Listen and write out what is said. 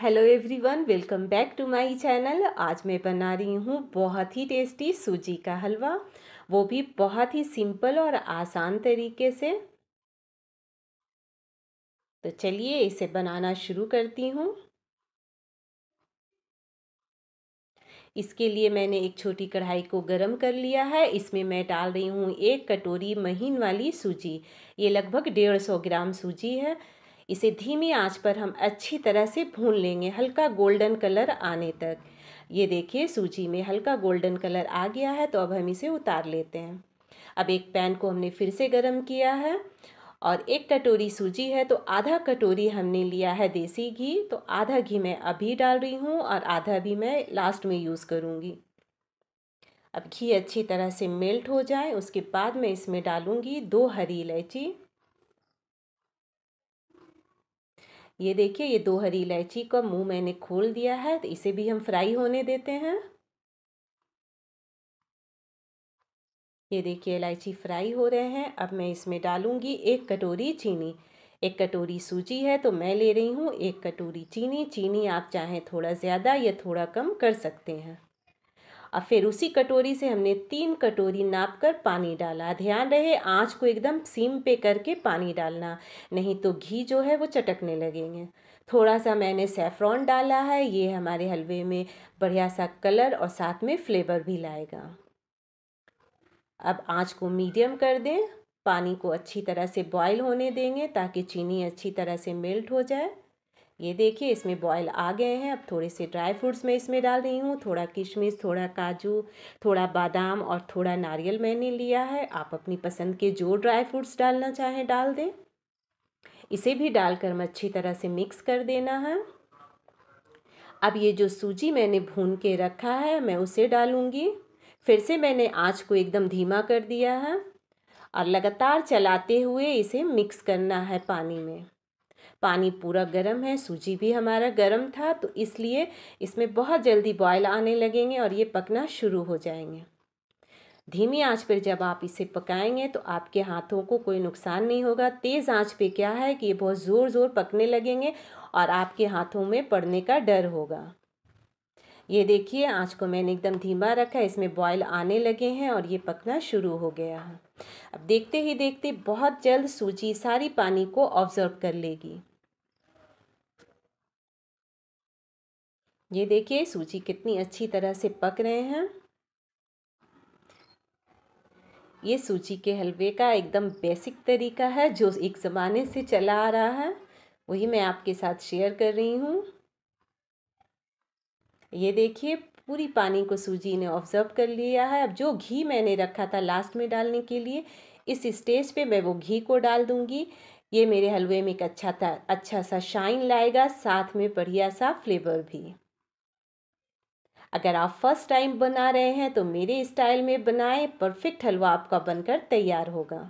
hello everyone welcome back to my channel आज मैं बना रही हूँ बहुत ही टेस्टी सूजी का हलवा वो भी बहुत ही सिंपल और आसान तरीके से तो चलिए इसे बनाना शुरू करती हूँ इसके लिए मैंने एक छोटी कढ़ाई को गरम कर लिया है इसमें मैं डाल रही हूँ एक कटोरी महीन वाली सूजी ये लगभग डेढ़ सौ ग्राम सूजी है इसे धीमी आंच पर हम अच्छी तरह से भून लेंगे हल्का गोल्डन कलर आने तक ये देखिए सूजी में हल्का गोल्डन कलर आ गया है तो अब हम इसे उतार लेते हैं अब एक पैन को हमने फिर से गर्म किया है और एक कटोरी सूजी है तो आधा कटोरी हमने लिया है देसी घी तो आधा घी मैं अभी डाल रही हूँ और आधा भी मैं लास्ट में यूज़ करूँगी अब घी अच्छी तरह से मेल्ट हो जाए उसके बाद मैं इसमें डालूँगी दो हरी इलायची ये देखिए ये दो हरी इलायची का मुंह मैंने खोल दिया है तो इसे भी हम फ्राई होने देते हैं ये देखिए इलायची फ्राई हो रहे हैं अब मैं इसमें डालूँगी एक कटोरी चीनी एक कटोरी सूजी है तो मैं ले रही हूँ एक कटोरी चीनी चीनी आप चाहें थोड़ा ज़्यादा या थोड़ा कम कर सकते हैं और फिर उसी कटोरी से हमने तीन कटोरी नाप कर पानी डाला ध्यान रहे आँच को एकदम सीम पे करके पानी डालना नहीं तो घी जो है वो चटकने लगेंगे थोड़ा सा मैंने सेफ्रॉन डाला है ये हमारे हलवे में बढ़िया सा कलर और साथ में फ्लेवर भी लाएगा अब आँच को मीडियम कर दें पानी को अच्छी तरह से बॉईल होने देंगे ताकि चीनी अच्छी तरह से मेल्ट हो जाए ये देखिए इसमें बॉयल आ गए हैं अब थोड़े से ड्राई फ्रूट्स मैं इसमें डाल रही हूँ थोड़ा किशमिश थोड़ा काजू थोड़ा बादाम और थोड़ा नारियल मैंने लिया है आप अपनी पसंद के जो ड्राई फ्रूट्स डालना चाहें डाल दें इसे भी डालकर मैं अच्छी तरह से मिक्स कर देना है अब ये जो सूजी मैंने भून के रखा है मैं उसे डालूँगी फिर से मैंने आँच को एकदम धीमा कर दिया है और लगातार चलाते हुए इसे मिक्स करना है पानी में पानी पूरा गर्म है सूजी भी हमारा गर्म था तो इसलिए इसमें बहुत जल्दी बॉयल आने लगेंगे और ये पकना शुरू हो जाएंगे धीमी आंच पर जब आप इसे पकाएंगे तो आपके हाथों को कोई नुकसान नहीं होगा तेज़ आंच पे क्या है कि ये बहुत ज़ोर ज़ोर पकने लगेंगे और आपके हाथों में पड़ने का डर होगा ये देखिए आंच को मैंने एकदम धीमा रखा है इसमें बॉयल आने लगे हैं और ये पकना शुरू हो गया है अब देखते ही देखते बहुत जल्द सूजी सारी पानी को ऑब्जर्व कर लेगी ये देखिए सूजी कितनी अच्छी तरह से पक रहे हैं ये सूजी के हलवे का एकदम बेसिक तरीका है जो एक ज़माने से चला आ रहा है वही मैं आपके साथ शेयर कर रही हूँ ये देखिए पूरी पानी को सूजी ने ऑब्ज़र्व कर लिया है अब जो घी मैंने रखा था लास्ट में डालने के लिए इस स्टेज पे मैं वो घी को डाल दूँगी ये मेरे हलवे में एक अच्छा था अच्छा सा शाइन लाएगा साथ में बढ़िया सा फ्लेवर भी अगर आप फर्स्ट टाइम बना रहे हैं तो मेरे स्टाइल में बनाएं परफेक्ट हलवा आपका बनकर तैयार होगा